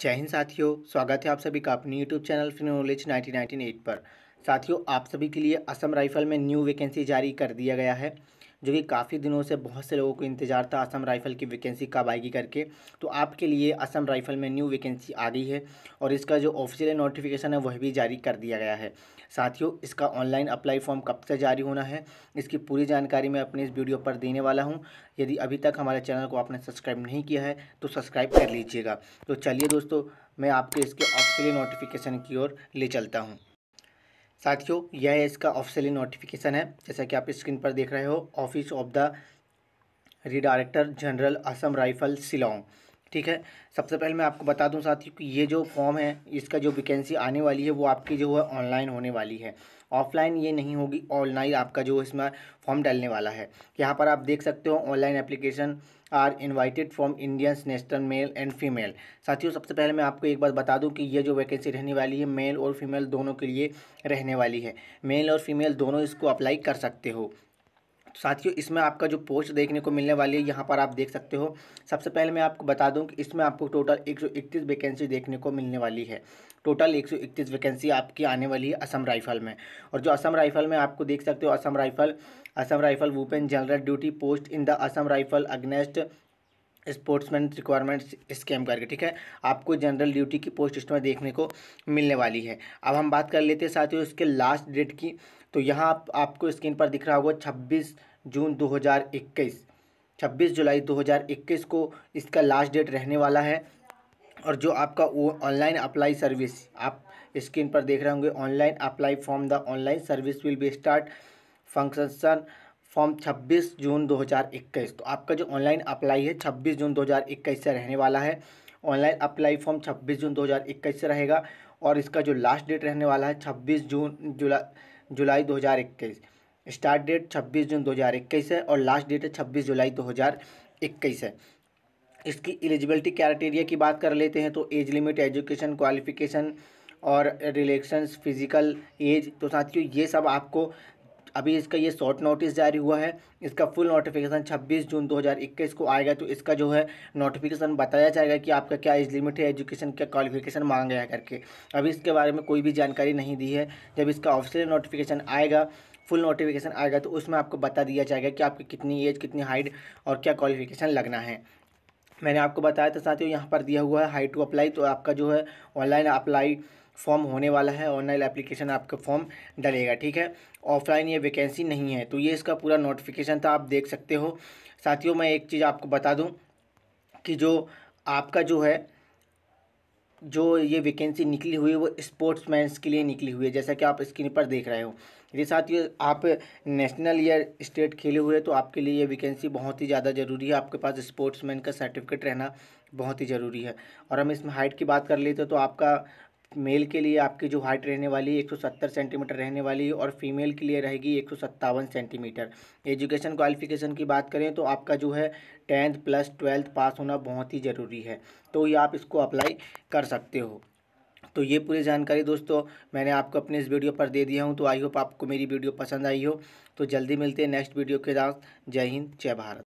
जय हिंद साथियों स्वागत है आप सभी का अपने YouTube channel Fin knowledge nineteen nineteen eight पर साथियों आप सभी के लिए असम राइफल में न्यू वैकेंसी जारी कर दिया गया है जो कि काफ़ी दिनों से बहुत से लोगों को इंतज़ार था असम राइफ़ल की वैकेंसी कब आएगी करके तो आपके लिए असम राइफ़ल में न्यू वैकेंसी आ गई है और इसका जो ऑफिशियल नोटिफिकेशन है वह भी जारी कर दिया गया है साथियों इसका ऑनलाइन अप्लाई फॉर्म कब से जारी होना है इसकी पूरी जानकारी मैं अपने इस वीडियो पर देने वाला हूँ यदि अभी तक हमारे चैनल को आपने सब्सक्राइब नहीं किया है तो सब्सक्राइब कर लीजिएगा तो चलिए दोस्तों मैं आपके इसके ऑफिशियल नोटिफिकेशन की ओर ले चलता हूँ साथियों यह इसका ऑफिशियली नोटिफिकेशन है जैसा कि आप स्क्रीन पर देख रहे हो office of the redirector general Assam rifle Shillong ठीक है सबसे पहले मैं आपको बता दूं साथियों कि ये जो फॉर्म है इसका जो वैकेंसी आने वाली है वो आपकी जो है ऑनलाइन होने वाली है ऑफलाइन ये नहीं होगी ऑनलाइन आपका जो इसमें फॉर्म डालने वाला है यहाँ पर आप देख सकते हो online application are invited from Indians national male and female साथियों सबसे पहले मैं आपको एक बात बता दूं कि ये जो वैकेंसी रहने वाली है मेल और फीमेल दोनों के लिए रहने वाली है मेल और फीमेल दोनों इसको अप्लाई कर सकते हो साथियों इसमें आपका जो पोस्ट देखने को मिलने वाली है यहाँ पर आप देख सकते हो सबसे पहले मैं आपको बता दूं कि इसमें आपको टोटल 131 वैकेंसी देखने को मिलने वाली है टोटल 131 वैकेंसी आपकी आने वाली है असम राइफल में और जो असम राइफल में आपको देख सकते हो असम राइफल असम राइफल वूपेन general duty post in the Assam rifle against sportsman requirement scam करके ठीक है आपको जनरल ड्यूटी की पोस्ट इसमें देखने को मिलने वाली है अब हम बात कर लेते हैं साथियों इसके लास्ट डेट की तो यहाँ आप, आपको स्क्रीन पर दिख रहा होगा छब्बीस जून दो हज़ार इक्कीस छब्बीस जुलाई दो हज़ार इक्कीस को इसका लास्ट डेट रहने वाला है और जो आपका वो ऑनलाइन अप्लाई सर्विस आप स्क्रीन पर देख रहे होंगे online apply form the online service will be start function form 26 June 2021 तो आपका जो ऑनलाइन अप्लाई है 26 जून 2021 से रहने वाला है ऑनलाइन अप्लाई फॉर्म 26 जून 2021 से रहेगा और इसका जो लास्ट डेट रहने वाला है 26 जून जुला जुलाई 2021 स्टार्ट डेट 26 जून 2021 है और लास्ट डेट है छब्बीस जुलाई दो है इसकी एलिजिबिलिटी क्राइटेरिया की बात कर लेते हैं तो एज लिमिट एजुकेशन क्वालिफिकेशन और रिलेक्शंस फिजिकल एज तो साथियों ये सब आपको अभी इसका ये शॉर्ट नोटिस जारी हुआ है इसका फुल नोटिफिकेशन 26 जून 2021 को आएगा तो इसका जो है नोटिफिकेशन बताया जाएगा कि आपका क्या एज लिमिट है एजुकेशन क्या क्वालिफिकेशन मांग है करके अभी इसके बारे में कोई भी जानकारी नहीं दी है जब इसका ऑफिशियल नोटिफिकेशन आएगा फुल नोटिफिकेशन आएगा तो उसमें आपको बता दिया जाएगा कि आपकी कितनी एज कितनी हाइट और क्या क्वालिफिकेशन लगना है मैंने आपको बताया था साथियों यहाँ पर दिया हुआ है हाई टू अप्लाई तो आपका जो है ऑनलाइन अप्लाई फॉर्म होने वाला है ऑनलाइन एप्लीकेशन आपका फॉर्म डलेगा ठीक है ऑफलाइन ये वैकेंसी नहीं है तो ये इसका पूरा नोटिफिकेशन था आप देख सकते हो साथियों मैं एक चीज़ आपको बता दूँ कि जो आपका जो है जो ये वैकेंसी निकली हुई है वो स्पोर्ट्समैन्स के लिए निकली हुई है जैसा कि आप स्क्रीन पर देख रहे हो ये साथियों आप नेशनल या स्टेट खेले हुए तो आपके लिए ये वैकेंसी बहुत ही ज़्यादा ज़रूरी है आपके पास स्पोर्ट्समैन का सर्टिफिकेट रहना बहुत ही ज़रूरी है और हम इसमें हाइट की बात कर लेते तो आपका मेल के लिए आपकी जो हाइट रहने वाली है सत्तर सेंटीमीटर रहने वाली और फीमेल के लिए रहेगी एक सेंटीमीटर एजुकेशन क्वालिफिकेशन की बात करें तो आपका जो है टेंथ प्लस ट्वेल्थ पास होना बहुत ही ज़रूरी है तो ये आप इसको अप्लाई कर सकते हो तो ये पूरी जानकारी दोस्तों मैंने आपको अपने इस वीडियो पर दे दिया हूँ तो आई होप आपको मेरी वीडियो पसंद आई हो तो जल्दी मिलते हैं नेक्स्ट वीडियो के साथ जय हिंद जय भारत